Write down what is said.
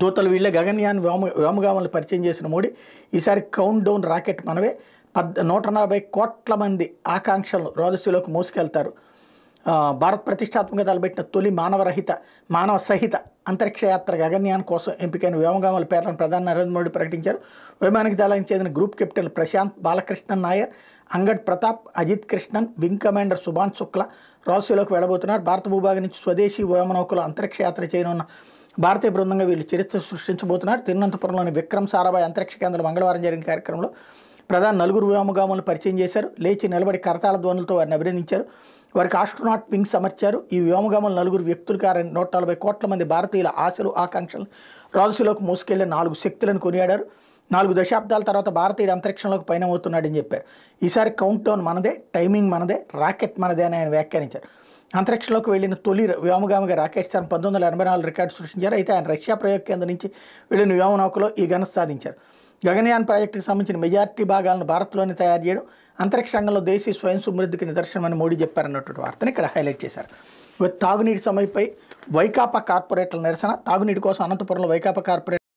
దూతలు వీళ్ళే గగన్యాన్ వ్యోమ వ్యోమగాములను పరిచయం చేసిన మోడీ ఈసారి కౌంట్ డౌన్ రాకెట్ మనవే పద్ నూట నలభై కోట్ల మంది ఆకాంక్షలను రోదస్సులోకి మోసుకెళ్తారు భారత్ ప్రతిష్టాత్మక తలబెట్టిన తొలి మానవరహిత మానవ సహిత అంతరిక్షయాత్ర గగన్యాన్ కోసం ఎంపికైన వ్యోమగామల పేర్లను ప్రధాని నరేంద్ర మోడీ ప్రకటించారు వైమానిక దళానికి చెందిన group captain Prashant Balakrishnan Nair Angad Pratap Ajit Krishnan wing commander Subhan Shukla రాసులోకి వెళ్ళబోతున్నారు భారత భూభాగం నుంచి స్వదేశీ వ్యోమనౌకలు అంతరిక్షయాత్ర చేయనున్న భారతీయ బృందంగా వీళ్ళు చరిత్ర సృష్టించబోతున్నారు తిరువనంతపురంలోని విక్రమ్ సారాభాయ్ అంతరిక్ష కేంద్రం మంగళవారం జరిగిన కార్యక్రమంలో ప్రధాన నలుగురు వ్యోమగాములను పరిచయం చేశారు లేచి నిలబడి కరతాళ ధ్వనులతో వారిని అభినందించారు వారికి ఆస్ట్రోనాట్ వింగ్స్ అమర్చారు ఈ వ్యోమగాములు నలుగురు వ్యక్తులు కారని నూట నలభై కోట్ల మంది భారతీయుల ఆశలు ఆకాంక్షలు రాజులోకి మోసుకెళ్లే నాలుగు శక్తులను కొనియాడారు నాలుగు దశాబ్దాల తర్వాత భారతీయుడు అంతరిక్షంలోకి అవుతున్నాడని చెప్పారు ఈసారి కౌంట్ డౌన్ మనదే టైమింగ్ మనదే రాకెట్ మనదే అని ఆయన వ్యాఖ్యానించారు అంతరిక్షంలోకి వెళ్ళిన తొలి వ్యోమగామిగా రాకేష్ శర్మ పంతొమ్మిది వందల ఎనభై నాలుగు రికార్డు సృష్టించారు అయితే ఆయన రష్యా ప్రయోగ కేంద్రం నుంచి వెళ్ళిన వ్యోమనౌకలో ఈ ఘన సాధించారు గగనయాన్ ప్రాజెక్టుకు సంబంధించిన మెజార్టీ భాగాలను భారత్లోనే తయారు చేయడం అంతరిక్ష రంగంలో దేశీయ స్వయం సమృద్ధికి నిదర్శనమని మోడీ చెప్పారన్నటువంటి వార్తను ఇక్కడ హైలైట్ చేశారు తాగునీటి సమయపై వైకాపా కార్పొరేట్ల నిరసన తాగునీటి కోసం అనంతపురంలో వైకాపా కార్పొరేట్